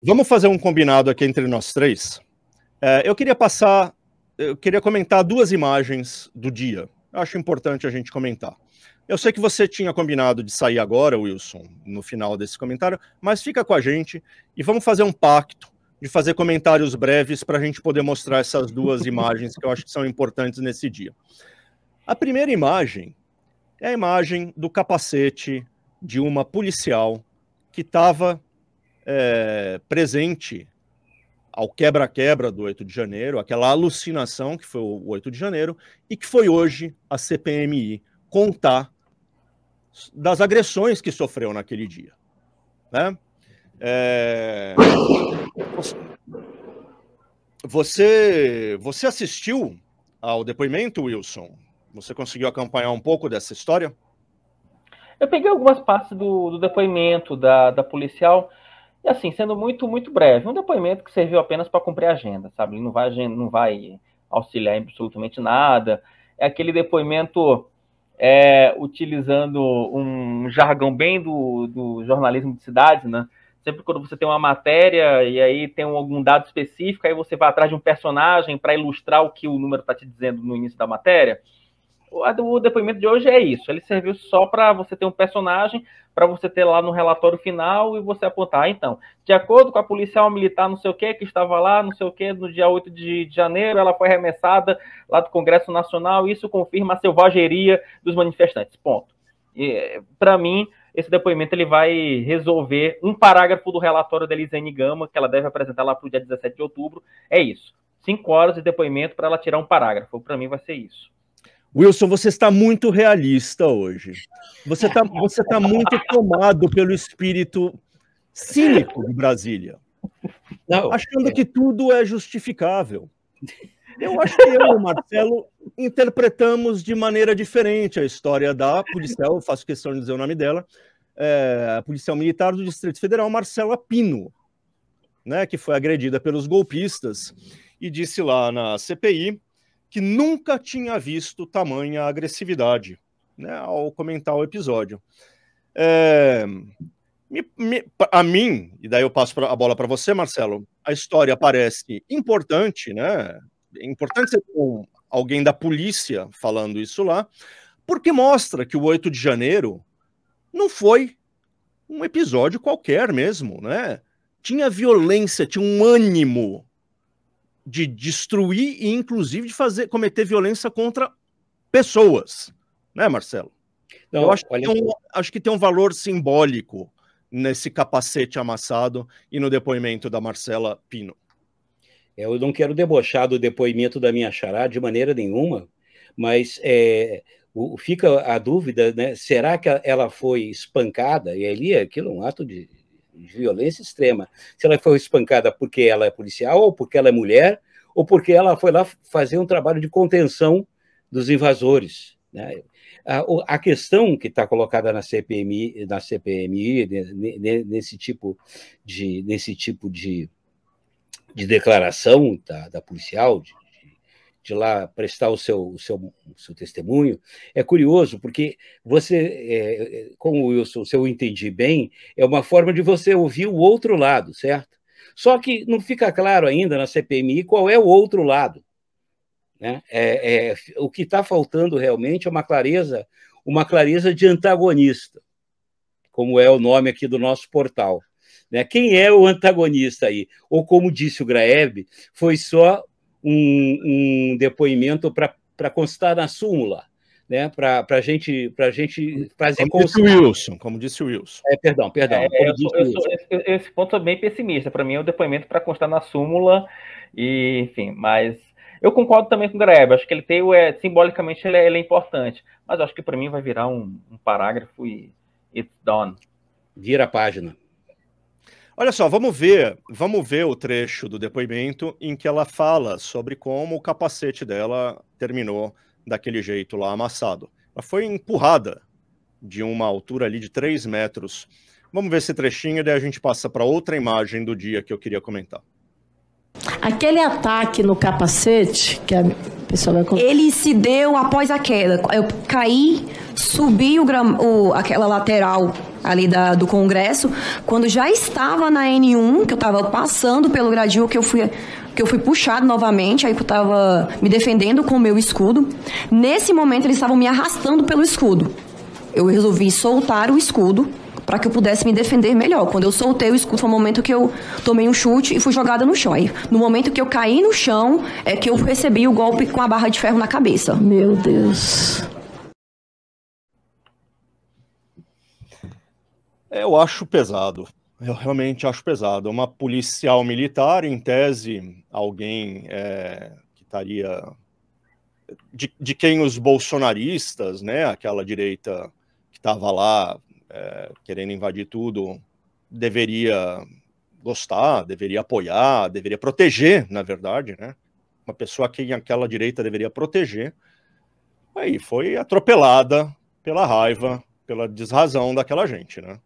Vamos fazer um combinado aqui entre nós três. É, eu queria passar, eu queria comentar duas imagens do dia. Eu acho importante a gente comentar. Eu sei que você tinha combinado de sair agora, Wilson, no final desse comentário, mas fica com a gente e vamos fazer um pacto de fazer comentários breves para a gente poder mostrar essas duas imagens que eu acho que são importantes nesse dia. A primeira imagem é a imagem do capacete de uma policial que estava é, presente ao quebra-quebra do 8 de janeiro, aquela alucinação que foi o 8 de janeiro e que foi hoje a CPMI contar das agressões que sofreu naquele dia. Né? É... Você, você assistiu ao depoimento, Wilson? Você conseguiu acompanhar um pouco dessa história? Eu peguei algumas partes do, do depoimento da, da policial. E assim, sendo muito, muito breve, um depoimento que serviu apenas para cumprir a agenda, sabe? Ele não vai, não vai auxiliar em absolutamente nada. É aquele depoimento é, utilizando um jargão bem do, do jornalismo de cidade, né? Sempre quando você tem uma matéria e aí tem algum dado específico, aí você vai atrás de um personagem para ilustrar o que o número está te dizendo no início da matéria o depoimento de hoje é isso. Ele serviu só para você ter um personagem, para você ter lá no relatório final e você apontar. Ah, então, de acordo com a policial militar, não sei o que, que estava lá, não sei o que, no dia 8 de janeiro, ela foi arremessada lá do Congresso Nacional. Isso confirma a selvageria dos manifestantes. Ponto. Para mim, esse depoimento ele vai resolver um parágrafo do relatório da Elisane Gama, que ela deve apresentar lá para o dia 17 de outubro. É isso. Cinco horas de depoimento para ela tirar um parágrafo. Para mim, vai ser isso. Wilson, você está muito realista hoje. Você está você tá muito tomado pelo espírito cínico de Brasília, Não, achando é... que tudo é justificável. Eu acho que eu e o Marcelo interpretamos de maneira diferente a história da policial, faço questão de dizer o nome dela, é, policial militar do Distrito Federal, Marcela Pino, né, que foi agredida pelos golpistas e disse lá na CPI que nunca tinha visto tamanha agressividade né, ao comentar o episódio. É, me, me, a mim, e daí eu passo a bola para você, Marcelo, a história parece importante, né? É importante ser alguém da polícia falando isso lá, porque mostra que o 8 de janeiro não foi um episódio qualquer mesmo, né? Tinha violência, tinha um ânimo de destruir e, inclusive, de fazer cometer violência contra pessoas, né, Marcelo? Não, Eu acho que, tem um, acho que tem um valor simbólico nesse capacete amassado e no depoimento da Marcela Pino. Eu não quero debochar do depoimento da minha xará de maneira nenhuma, mas é, o, fica a dúvida, né? Será que ela foi espancada? E ali aquilo é um ato de de violência extrema. Se ela foi espancada porque ela é policial, ou porque ela é mulher, ou porque ela foi lá fazer um trabalho de contenção dos invasores. Né? A, a questão que está colocada na CPMI, na CPMI nesse tipo de, nesse tipo de, de declaração da, da policial, de, de lá prestar o seu, o seu, o seu testemunho, é curioso, porque você, é, é como o Wilson, se eu entendi bem, é uma forma de você ouvir o outro lado, certo? Só que não fica claro ainda na CPMI qual é o outro lado. Né? É, é o que está faltando realmente é uma clareza, uma clareza de antagonista, como é o nome aqui do nosso portal. Né? Quem é o antagonista aí? Ou como disse o Graeb, foi só um, um depoimento para constar na súmula, né? Para a gente, pra gente fazer como constar. Disse Wilson, como disse o Wilson. É, perdão, perdão. É, eu, eu sou, esse, esse, ponto é bem pessimista. Para mim é um depoimento para constar na súmula, e, enfim, mas. Eu concordo também com o Grebe, acho que ele tem, é, simbolicamente ele é, ele é importante, mas acho que para mim vai virar um, um parágrafo e it's done. Vira a página. Olha só, vamos ver, vamos ver o trecho do depoimento em que ela fala sobre como o capacete dela terminou daquele jeito lá amassado. Ela foi empurrada de uma altura ali de 3 metros. Vamos ver esse trechinho e daí a gente passa para outra imagem do dia que eu queria comentar. Aquele ataque no capacete que a pessoa vai Ele se deu após a queda. Eu caí, subi o, gram, o aquela lateral ali da, do Congresso, quando já estava na N1, que eu estava passando pelo gradil, que eu fui que eu fui puxado novamente, aí que eu estava me defendendo com o meu escudo. Nesse momento eles estavam me arrastando pelo escudo. Eu resolvi soltar o escudo para que eu pudesse me defender melhor. Quando eu soltei o escudo, foi o momento que eu tomei um chute e fui jogada no chão. Aí, no momento que eu caí no chão, é que eu recebi o golpe com a barra de ferro na cabeça. Meu Deus. É, eu acho pesado. Eu realmente acho pesado. Uma policial militar, em tese, alguém é, que estaria. De, de quem os bolsonaristas, né, aquela direita que estava lá é, querendo invadir tudo, deveria gostar, deveria apoiar, deveria proteger, na verdade, né? Uma pessoa que aquela direita deveria proteger, aí foi atropelada pela raiva, pela desrazão daquela gente, né?